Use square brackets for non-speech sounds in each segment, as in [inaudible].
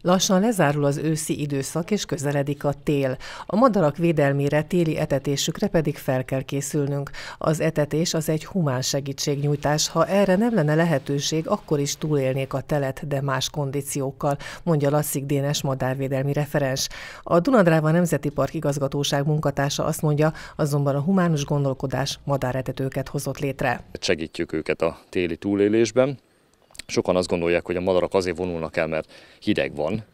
Lassan lezárul az őszi időszak, és közeledik a tél. A madarak védelmére, téli etetésükre pedig fel kell készülnünk. Az etetés az egy humán segítségnyújtás. Ha erre nem lenne lehetőség, akkor is túlélnék a telet, de más kondíciókkal, mondja Lasszik Dénes madárvédelmi referens. A Dunadráva Nemzeti Park igazgatóság munkatársa azt mondja, azonban a humánus gondolkodás madáretetőket hozott létre. Segítjük őket a téli túlélésben, Sokan azt gondolják, hogy a madarak azért vonulnak el, mert hideg van,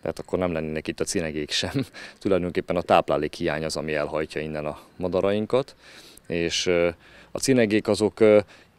tehát akkor nem lennének itt a cinegék sem. [laughs] Tulajdonképpen a táplálék hiány az, ami elhajtja innen a madarainkat, és a cinegék azok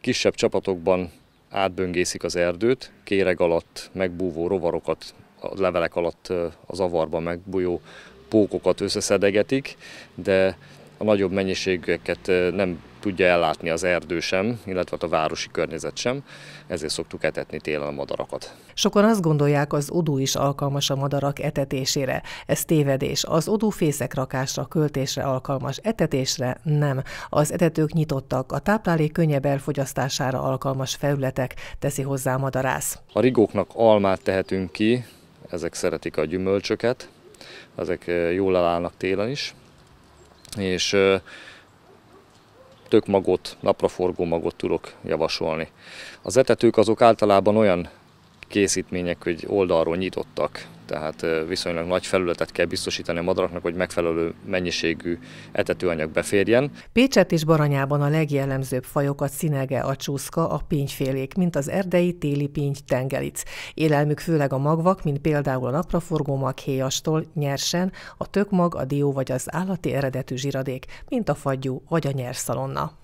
kisebb csapatokban átböngészik az erdőt, kéreg alatt megbúvó rovarokat, a levelek alatt az avarban megbújó pókokat összeszedegetik, de a nagyobb mennyiségeket nem tudja ellátni az erdő sem, illetve hát a városi környezet sem, ezért szoktuk etetni télen a madarakat. Sokan azt gondolják, az odú is alkalmas a madarak etetésére. Ez tévedés. Az odú fészekrakásra, költésre alkalmas, etetésre nem. Az etetők nyitottak, a táplálék könnyebb elfogyasztására alkalmas felületek, teszi hozzá a madarász. A rigóknak almát tehetünk ki, ezek szeretik a gyümölcsöket, ezek eh, jól elállnak télen is, és eh, tök magot, napraforgó magot tudok javasolni. Az etetők azok általában olyan készítmények hogy oldalról nyitottak, tehát viszonylag nagy felületet kell biztosítani a madaraknak, hogy megfelelő mennyiségű etetőanyag beférjen. Pécset és Baranyában a legjellemzőbb fajokat cinege, a csúszka, a pínyfélék, mint az erdei téli pinty tengelic. Élelmük főleg a magvak, mint például a napraforgó mag héjastól, nyersen, a tökmag, a dió vagy az állati eredetű zsiradék, mint a fagyú vagy a nyerszalonna.